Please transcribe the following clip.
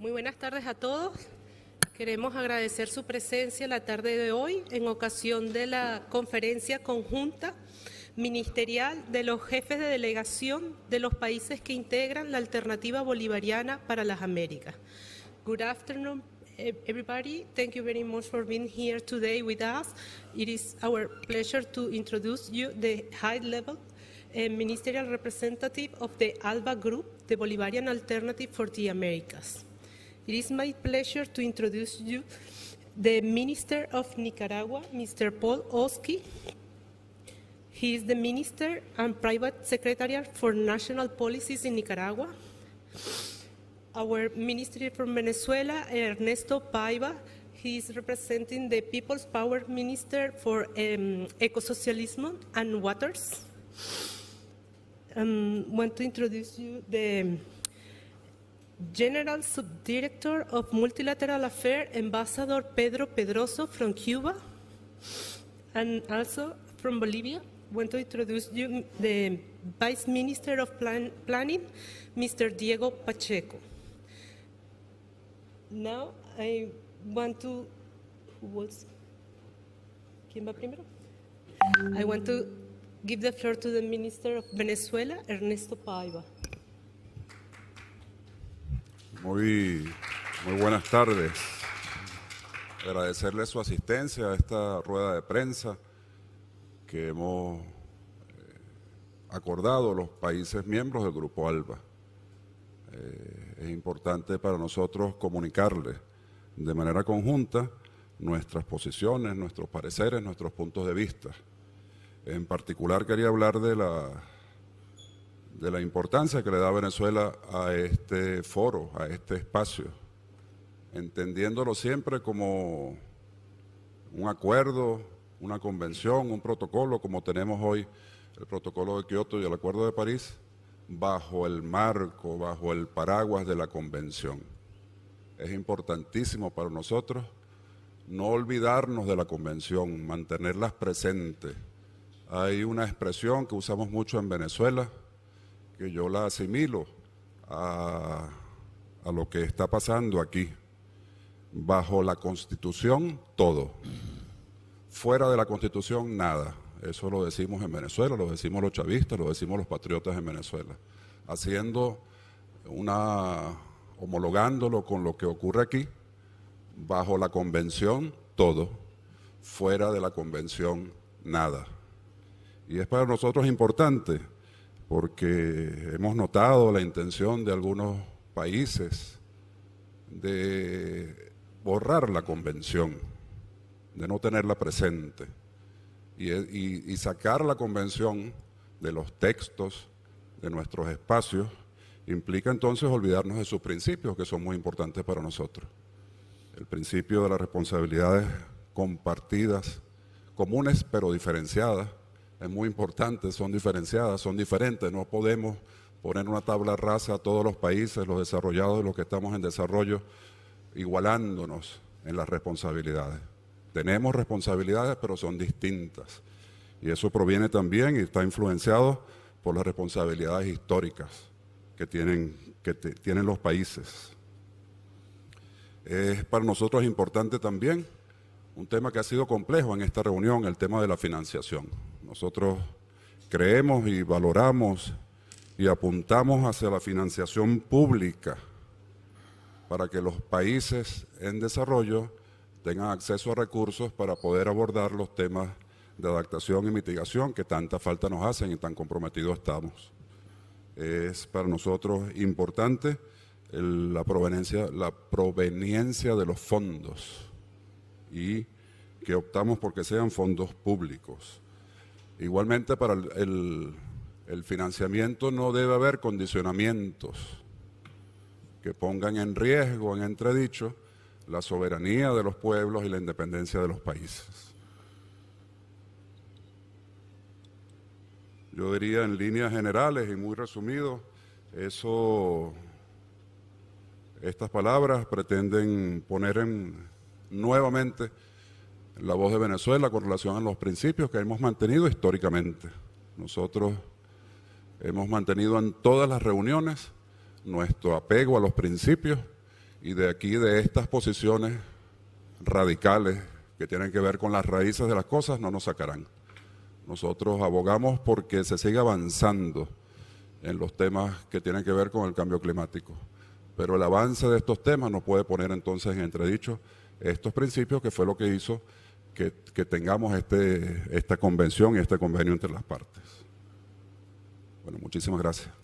Muy buenas tardes a todos. Queremos agradecer su presencia la tarde de hoy en ocasión de la conferencia conjunta ministerial de los jefes de delegación de los países que integran la alternativa bolivariana para las Américas. Good afternoon, everybody. Thank you very much for being here today with us. It is our pleasure to introduce you the high level eh, ministerial representative of the ALBA group, the Bolivarian Alternative for the Americas. It is my pleasure to introduce you the Minister of Nicaragua, Mr. Paul Oski. He is the Minister and Private Secretary for National Policies in Nicaragua. Our Minister from Venezuela, Ernesto Paiva, he is representing the People's Power Minister for um, Ecosocialism and Waters. I um, want to introduce you the General Subdirector of Multilateral Affairs, Ambassador Pedro Pedroso from Cuba, and also from Bolivia. I want to introduce you the Vice Minister of Plan Planning, Mr. Diego Pacheco. Now I want to. Who was? ¿Quién va primero? I want to give the floor to the Minister of Venezuela, Ernesto Paiva. Muy, buenas tardes. Agradecerle su asistencia a esta rueda de prensa que hemos eh, acordado los países miembros del Grupo ALBA. Eh, es importante para nosotros comunicarle de manera conjunta nuestras posiciones, nuestros pareceres, nuestros puntos de vista. En particular quería hablar de la de la importancia que le da Venezuela a este foro, a este espacio, entendiéndolo siempre como un acuerdo, una convención, un protocolo, como tenemos hoy el protocolo de Kioto y el acuerdo de París, bajo el marco, bajo el paraguas de la convención. Es importantísimo para nosotros no olvidarnos de la convención, mantenerlas presentes. Hay una expresión que usamos mucho en Venezuela, que yo la asimilo a, a lo que está pasando aquí. Bajo la constitución, todo. Fuera de la constitución, nada. Eso lo decimos en Venezuela, lo decimos los chavistas, lo decimos los patriotas en Venezuela. Haciendo una. homologándolo con lo que ocurre aquí, bajo la convención, todo. Fuera de la convención, nada. Y es para nosotros importante porque hemos notado la intención de algunos países de borrar la convención, de no tenerla presente y, sacar la convención de los textos, de nuestros espacios, implica entonces olvidarnos de sus principios que son muy importantes para nosotros. El principio de las responsabilidades compartidas, comunes pero diferenciadas, es muy importante, son diferenciadas, son diferentes. No podemos poner una tabla rasa a todos los países, los desarrollados, los que estamos en desarrollo, igualándonos en las responsabilidades. Tenemos responsabilidades, pero son distintas. Y eso proviene también y está influenciado por las responsabilidades históricas que tienen, tienen los países. Es para nosotros importante también un tema que ha sido complejo en esta reunión, el tema de la financiación. Nosotros creemos y valoramos y apuntamos hacia la financiación pública para que los países en desarrollo tengan acceso a recursos para poder abordar los temas de adaptación y mitigación que tanta falta nos hacen y tan comprometidos estamos. Es para nosotros importante la, proveniencia, la proveniencia de los fondos y que optamos porque sean fondos públicos. Igualmente para el, financiamiento no debe haber condicionamientos que pongan en riesgo, en entredicho, la soberanía de los pueblos y la independencia de los países. Yo diría en líneas generales y muy resumido, eso, estas palabras pretenden poner en, nuevamente la voz de Venezuela con relación a los principios que hemos mantenido históricamente. Nosotros hemos mantenido en todas las reuniones nuestro apego a los principios y de aquí, de estas posiciones radicales que tienen que ver con las raíces de las cosas, no nos sacarán. Nosotros abogamos porque se siga avanzando en los temas que tienen que ver con el cambio climático. Pero el avance de estos temas nos puede poner entonces en entredicho estos principios, que fue lo que hizo que, tengamos este, esta convención y este convenio entre las partes. Bueno, muchísimas gracias.